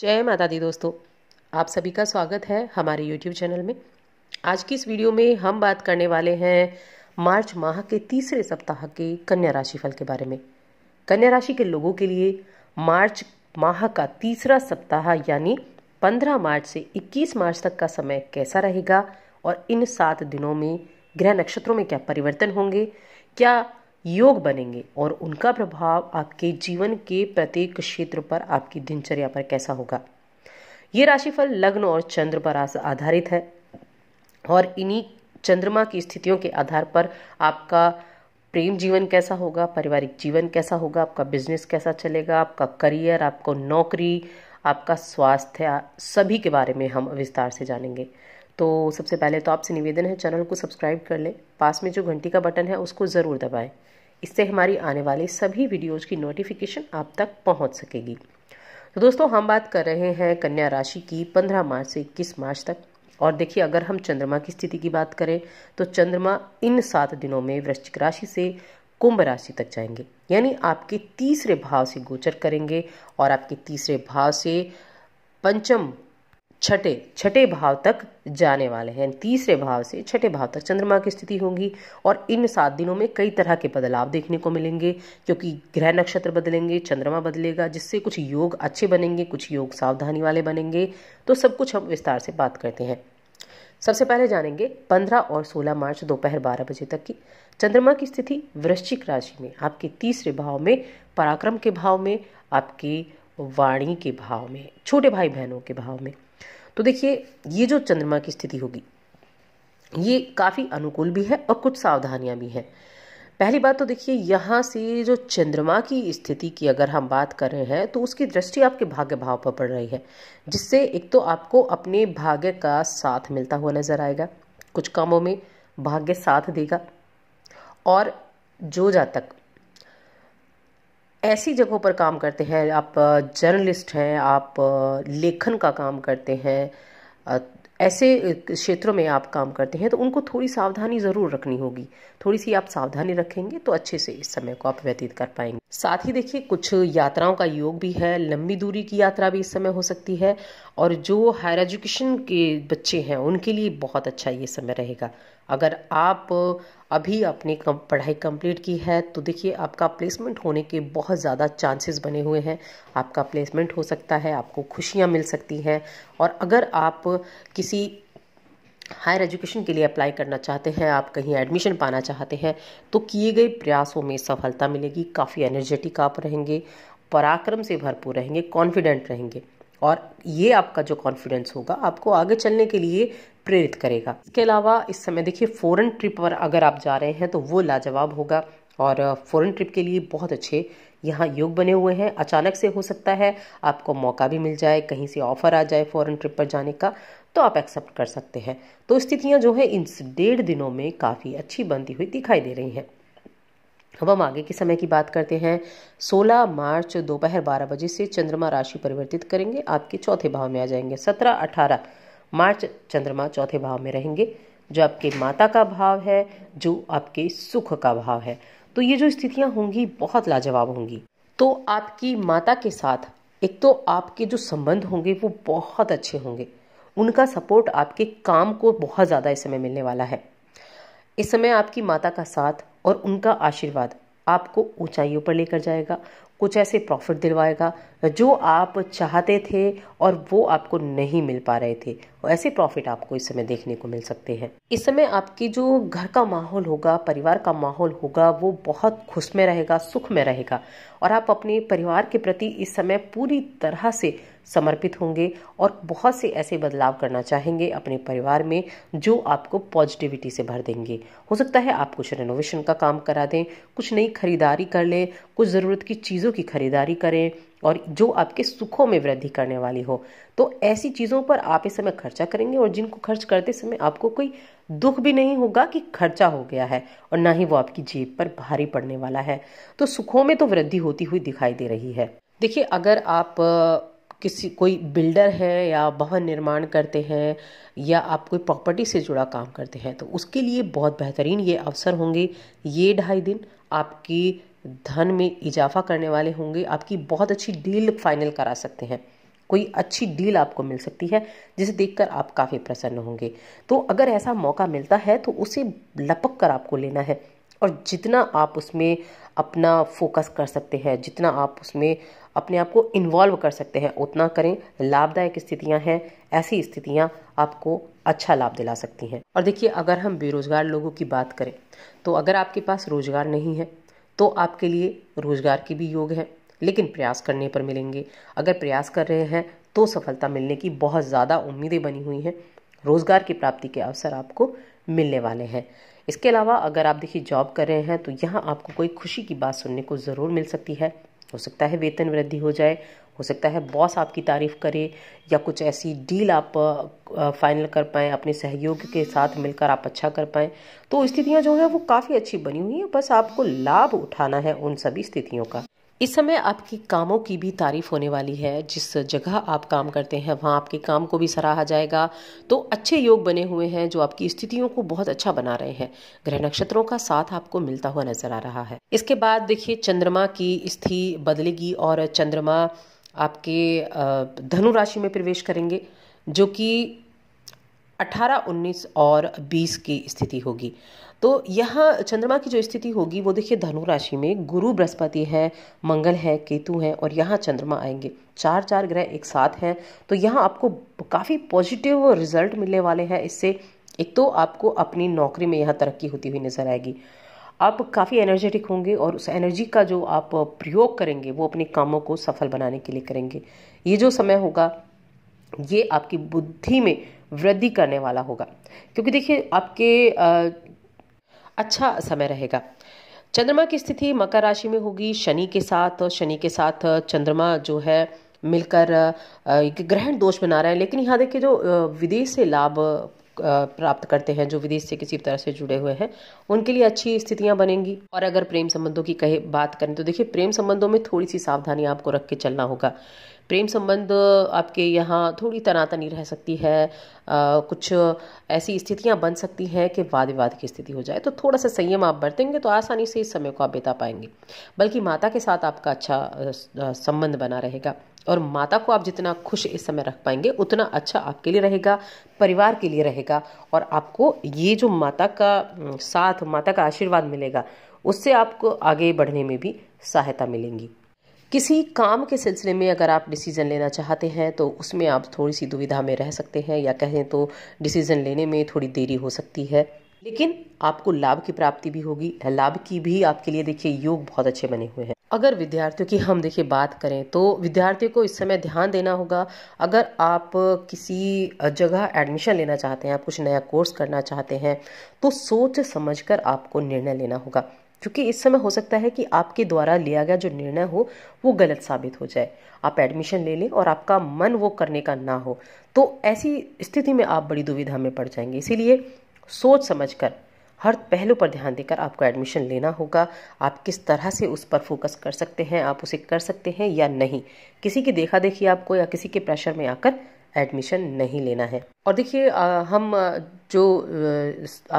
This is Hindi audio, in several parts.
जय माता दी दोस्तों आप सभी का स्वागत है हमारे YouTube चैनल में आज की इस वीडियो में हम बात करने वाले हैं मार्च माह के तीसरे सप्ताह के कन्या राशि फल के बारे में कन्या राशि के लोगों के लिए मार्च माह का तीसरा सप्ताह यानी 15 मार्च से 21 मार्च तक का समय कैसा रहेगा और इन सात दिनों में ग्रह नक्षत्रों में क्या परिवर्तन होंगे क्या योग बनेंगे और उनका प्रभाव आपके जीवन के प्रत्येक क्षेत्र पर आपकी दिनचर्या पर कैसा होगा ये राशिफल लग्न और चंद्र पर आधारित है और इन्हीं चंद्रमा की स्थितियों के आधार पर आपका प्रेम जीवन कैसा होगा पारिवारिक जीवन कैसा होगा आपका बिजनेस कैसा चलेगा आपका करियर आपको नौकरी आपका स्वास्थ्य सभी के बारे में हम विस्तार से जानेंगे तो सबसे पहले तो आपसे निवेदन है चैनल को सब्सक्राइब कर लें पास में जो घंटी का बटन है उसको ज़रूर दबाएं इससे हमारी आने वाली सभी वीडियोज़ की नोटिफिकेशन आप तक पहुँच सकेगी तो दोस्तों हम बात कर रहे हैं कन्या राशि की 15 मार्च से 21 मार्च तक और देखिए अगर हम चंद्रमा की स्थिति की बात करें तो चंद्रमा इन सात दिनों में वृश्चिक राशि से कुंभ राशि तक जाएंगे यानी आपके तीसरे भाव से गोचर करेंगे और आपके तीसरे भाव से पंचम छठे छठे भाव तक जाने वाले हैं तीसरे भाव से छठे भाव तक चंद्रमा की स्थिति होगी और इन सात दिनों में कई तरह के बदलाव देखने को मिलेंगे क्योंकि ग्रह नक्षत्र बदलेंगे चंद्रमा बदलेगा जिससे कुछ योग अच्छे बनेंगे कुछ योग सावधानी वाले बनेंगे तो सब कुछ हम विस्तार से बात करते हैं सबसे पहले जानेंगे 15 और 16 मार्च दोपहर 12 बजे तक की चंद्रमा की स्थिति वृश्चिक राशि में आपके तीसरे भाव में पराक्रम के भाव में आपकी वाणी के भाव में छोटे भाई बहनों के भाव में तो देखिए ये जो चंद्रमा की स्थिति होगी ये काफ़ी अनुकूल भी है और कुछ सावधानियां भी हैं पहली बात तो देखिए यहाँ से जो चंद्रमा की स्थिति की अगर हम बात कर रहे हैं तो उसकी दृष्टि आपके भाग्य भाव पर पड़ रही है जिससे एक तो आपको अपने भाग्य का साथ मिलता हुआ नजर आएगा कुछ कामों में भाग्य साथ देगा और जो जातक ऐसी जगहों पर काम करते हैं आप जर्नलिस्ट हैं आप लेखन का काम करते हैं ऐसे क्षेत्रों में आप काम करते हैं तो उनको थोड़ी सावधानी ज़रूर रखनी होगी थोड़ी सी आप सावधानी रखेंगे तो अच्छे से इस समय को आप व्यतीत कर पाएंगे साथ ही देखिए कुछ यात्राओं का योग भी है लंबी दूरी की यात्रा भी इस समय हो सकती है और जो हायर एजुकेशन के बच्चे हैं उनके लिए बहुत अच्छा ये समय रहेगा अगर आप अभी अपनी कम, पढ़ाई कंप्लीट की है तो देखिए आपका प्लेसमेंट होने के बहुत ज़्यादा चांसेस बने हुए हैं आपका प्लेसमेंट हो सकता है आपको खुशियाँ मिल सकती हैं और अगर आप किसी हायर एजुकेशन के लिए अप्लाई करना चाहते हैं आप कहीं एडमिशन पाना चाहते हैं तो किए गए प्रयासों में सफलता मिलेगी काफ़ी एनर्जेटिक आप रहेंगे पराक्रम से भरपूर रहेंगे कॉन्फिडेंट रहेंगे और ये आपका जो कॉन्फिडेंस होगा आपको आगे चलने के लिए प्रेरित करेगा इसके अलावा इस समय देखिए फ़ॉरन ट्रिप पर अगर आप जा रहे हैं तो वो लाजवाब होगा और फ़ॉरन uh, ट्रिप के लिए बहुत अच्छे यहाँ योग बने हुए हैं अचानक से हो सकता है आपको मौका भी मिल जाए कहीं से ऑफ़र आ जाए फ़ॉरन ट्रिप पर जाने का तो आप एक्सेप्ट कर सकते हैं तो स्थितियाँ जो है इन डेढ़ दिनों में काफ़ी अच्छी बनती हुई दिखाई दे रही हैं अब हम आगे के समय की बात करते हैं 16 मार्च दोपहर 12 बजे से चंद्रमा राशि परिवर्तित करेंगे आपके चौथे भाव में आ जाएंगे 17 18 मार्च चंद्रमा चौथे भाव में रहेंगे जो आपके माता का भाव है जो आपके सुख का भाव है तो ये जो स्थितियां होंगी बहुत लाजवाब होंगी तो आपकी माता के साथ एक तो आपके जो संबंध होंगे वो बहुत अच्छे होंगे उनका सपोर्ट आपके काम को बहुत ज़्यादा इस समय मिलने वाला है इस समय आपकी माता का साथ और उनका आशीर्वाद आपको ऊंचाइयों पर लेकर जाएगा कुछ ऐसे प्रॉफिट दिलवाएगा जो आप चाहते थे और वो आपको नहीं मिल पा रहे थे और ऐसे प्रॉफिट आपको इस समय देखने को मिल सकते हैं इस समय आपकी जो घर का माहौल होगा परिवार का माहौल होगा वो बहुत खुश में रहेगा सुख में रहेगा और आप अपने परिवार के प्रति इस समय पूरी तरह से समर्पित होंगे और बहुत से ऐसे बदलाव करना चाहेंगे अपने परिवार में जो आपको पॉजिटिविटी से भर देंगे हो सकता है आप कुछ रेनोवेशन का काम करा दें कुछ नई खरीदारी कर लें कुछ ज़रूरत की चीज़ों की खरीदारी करें और जो आपके सुखों में वृद्धि करने वाली हो तो ऐसी चीज़ों पर आप इस समय खर्चा करेंगे और जिनको खर्च करते समय आपको कोई दुख भी नहीं होगा कि खर्चा हो गया है और ना ही वो आपकी जेब पर भारी पड़ने वाला है तो सुखों में तो वृद्धि होती हुई दिखाई दे रही है देखिए अगर आप किसी कोई बिल्डर है या भवन निर्माण करते हैं या आप कोई प्रॉपर्टी से जुड़ा काम करते हैं तो उसके लिए बहुत बेहतरीन ये अवसर होंगे ये ढाई दिन आपकी धन में इजाफा करने वाले होंगे आपकी बहुत अच्छी डील फाइनल करा सकते हैं कोई अच्छी डील आपको मिल सकती है जिसे देखकर आप काफ़ी प्रसन्न होंगे तो अगर ऐसा मौका मिलता है तो उसे लपक कर आपको लेना है और जितना आप उसमें अपना फोकस कर सकते हैं जितना आप उसमें अपने आप को इन्वॉल्व कर सकते हैं उतना करें लाभदायक स्थितियां हैं ऐसी स्थितियां आपको अच्छा लाभ दिला सकती हैं और देखिए अगर हम बेरोज़गार लोगों की बात करें तो अगर आपके पास रोज़गार नहीं है तो आपके लिए रोजगार के भी योग है लेकिन प्रयास करने पर मिलेंगे अगर प्रयास कर रहे हैं तो सफलता मिलने की बहुत ज़्यादा उम्मीदें बनी हुई हैं रोजगार की प्राप्ति के अवसर आपको मिलने वाले हैं इसके अलावा अगर आप देखिए जॉब कर रहे हैं तो यहाँ आपको कोई खुशी की बात सुनने को ज़रूर मिल सकती है हो सकता है वेतन वृद्धि हो जाए हो सकता है बॉस आपकी तारीफ़ करे या कुछ ऐसी डील आप फाइनल कर पाएँ अपने सहयोग के साथ मिलकर आप अच्छा कर पाएँ तो स्थितियाँ जो हैं वो काफ़ी अच्छी बनी हुई हैं बस आपको लाभ उठाना है उन सभी स्थितियों का इस समय आपकी कामों की भी तारीफ होने वाली है जिस जगह आप काम करते हैं वहाँ आपके काम को भी सराहा जाएगा तो अच्छे योग बने हुए हैं जो आपकी स्थितियों को बहुत अच्छा बना रहे हैं ग्रह नक्षत्रों का साथ आपको मिलता हुआ नजर आ रहा है इसके बाद देखिए चंद्रमा की स्थिति बदलेगी और चंद्रमा आपके धनु राशि में प्रवेश करेंगे जो कि 18, 19 और 20 की स्थिति होगी तो यहाँ चंद्रमा की जो स्थिति होगी वो देखिए धनु राशि में गुरु बृहस्पति है मंगल है केतु है और यहाँ चंद्रमा आएंगे चार चार ग्रह एक साथ हैं तो यहाँ आपको काफ़ी पॉजिटिव रिजल्ट मिलने वाले हैं इससे एक तो आपको अपनी नौकरी में यहाँ तरक्की होती हुई नजर आएगी आप काफ़ी एनर्जेटिक होंगे और उस एनर्जी का जो आप प्रयोग करेंगे वो अपने कामों को सफल बनाने के लिए करेंगे ये जो समय होगा ये आपकी बुद्धि में वृद्धि करने वाला होगा क्योंकि देखिए आपके आ, अच्छा समय रहेगा चंद्रमा की स्थिति मकर राशि में होगी शनि के साथ शनि के साथ चंद्रमा जो है मिलकर ग्रहण दोष बना रहे हैं लेकिन यहाँ देखिए जो विदेश से लाभ प्राप्त करते हैं जो विदेश से किसी तरह से जुड़े हुए हैं उनके लिए अच्छी स्थितियां बनेंगी और अगर प्रेम संबंधों की कहे बात करें तो देखिए प्रेम संबंधों में थोड़ी सी सावधानी आपको रख के चलना होगा प्रेम संबंध आपके यहाँ थोड़ी तनातनी रह सकती है आ, कुछ ऐसी स्थितियाँ बन सकती हैं कि वाद विवाद की स्थिति हो जाए तो थोड़ा सा संयम आप बरतेंगे तो आसानी से इस समय को आप बिता पाएंगे बल्कि माता के साथ आपका अच्छा संबंध बना रहेगा और माता को आप जितना खुश इस समय रख पाएंगे उतना अच्छा आपके लिए रहेगा परिवार के लिए रहेगा और आपको ये जो माता का साथ माता का आशीर्वाद मिलेगा उससे आपको आगे बढ़ने में भी सहायता मिलेंगी किसी काम के सिलसिले में अगर आप डिसीज़न लेना चाहते हैं तो उसमें आप थोड़ी सी दुविधा में रह सकते हैं या कहें तो डिसीज़न लेने में थोड़ी देरी हो सकती है लेकिन आपको लाभ की प्राप्ति भी होगी लाभ की भी आपके लिए देखिए योग बहुत अच्छे बने हुए हैं अगर विद्यार्थियों की हम देखिए बात करें तो विद्यार्थियों को इस समय ध्यान देना होगा अगर आप किसी जगह एडमिशन लेना चाहते हैं आप कुछ नया कोर्स करना चाहते हैं तो सोच समझ कर आपको निर्णय लेना होगा क्योंकि इस समय हो सकता है कि आपके द्वारा लिया गया जो निर्णय हो वो गलत साबित हो जाए आप एडमिशन ले लें और आपका मन वो करने का ना हो तो ऐसी स्थिति में आप बड़ी दुविधा में पड़ जाएंगे इसीलिए सोच समझ कर हर पहलू पर ध्यान देकर आपको एडमिशन लेना होगा आप किस तरह से उस पर फोकस कर सकते हैं आप उसे कर सकते हैं या नहीं किसी की देखा देखी आपको या किसी के प्रेशर में आकर एडमिशन नहीं लेना है और देखिए हम जो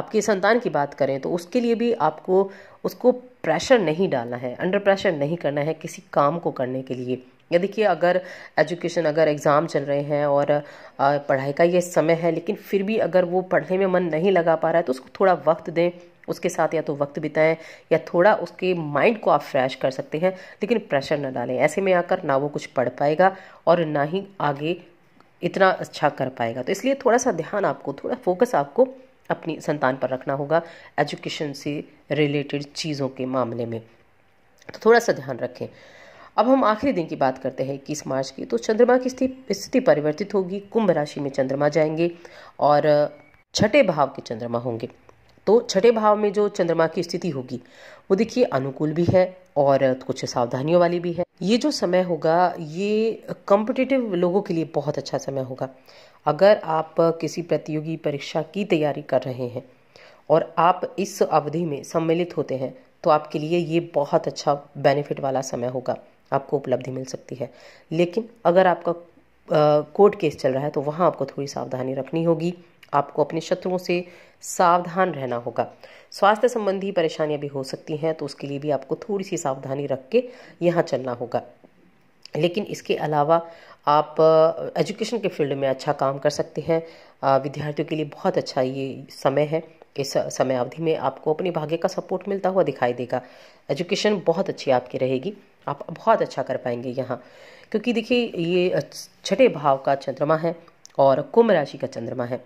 आपकी संतान की बात करें तो उसके लिए भी आपको उसको प्रेशर नहीं डालना है अंडर प्रेशर नहीं करना है किसी काम को करने के लिए या देखिए अगर एजुकेशन अगर एग्ज़ाम चल रहे हैं और पढ़ाई का ये समय है लेकिन फिर भी अगर वो पढ़ने में मन नहीं लगा पा रहा है तो उसको थोड़ा वक्त दें उसके साथ या तो वक्त बिताएं या थोड़ा उसके माइंड को आप फ्रेश कर सकते हैं लेकिन प्रेशर ना डालें ऐसे में आकर ना वो कुछ पढ़ पाएगा और ना ही आगे इतना अच्छा कर पाएगा तो इसलिए थोड़ा सा ध्यान आपको थोड़ा फोकस आपको अपनी संतान पर रखना होगा एजुकेशन से रिलेटेड चीज़ों के मामले में तो थोड़ा सा ध्यान रखें अब हम आखिरी दिन की बात करते हैं इक्कीस मार्च की तो चंद्रमा की स्थिति परिवर्तित होगी कुंभ राशि में चंद्रमा जाएंगे और छठे भाव के चंद्रमा होंगे तो छठे भाव में जो चंद्रमा की स्थिति होगी वो देखिए अनुकूल भी है और कुछ सावधानियों वाली भी है ये जो समय होगा ये कॉम्पिटिटिव लोगों के लिए बहुत अच्छा समय होगा अगर आप किसी प्रतियोगी परीक्षा की तैयारी कर रहे हैं और आप इस अवधि में सम्मिलित होते हैं तो आपके लिए ये बहुत अच्छा बेनिफिट वाला समय होगा आपको उपलब्धि मिल सकती है लेकिन अगर आपका कोर्ट केस चल रहा है तो वहाँ आपको थोड़ी सावधानी रखनी होगी आपको अपने शत्रुओं से सावधान रहना होगा स्वास्थ्य संबंधी परेशानियाँ भी हो सकती हैं तो उसके लिए भी आपको थोड़ी सी सावधानी रख के यहाँ चलना होगा लेकिन इसके अलावा आप एजुकेशन के फील्ड में अच्छा काम कर सकते हैं विद्यार्थियों के लिए बहुत अच्छा ये समय है इस समय अवधि में आपको अपने भाग्य का सपोर्ट मिलता हुआ दिखाई देगा एजुकेशन बहुत अच्छी आपकी रहेगी आप बहुत अच्छा कर पाएंगे यहाँ क्योंकि देखिए ये छठे भाव का चंद्रमा है और कुंभ राशि का चंद्रमा है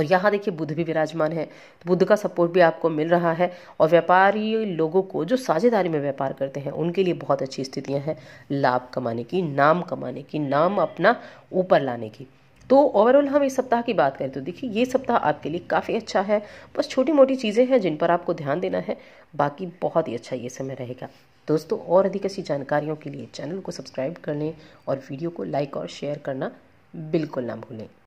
और यहाँ देखिए बुध भी विराजमान है बुध का सपोर्ट भी आपको मिल रहा है और व्यापारी लोगों को जो साझेदारी में व्यापार करते हैं उनके लिए बहुत अच्छी स्थितियाँ हैं लाभ कमाने की नाम कमाने की नाम अपना ऊपर लाने की तो ओवरऑल हम इस सप्ताह की बात करें तो देखिए ये सप्ताह आपके लिए काफ़ी अच्छा है बस छोटी मोटी चीज़ें हैं जिन पर आपको ध्यान देना है बाकी बहुत ही अच्छा ये समय रहेगा दोस्तों और अधिक ऐसी जानकारियों के लिए चैनल को सब्सक्राइब कर लें और वीडियो को लाइक और शेयर करना बिल्कुल ना भूलें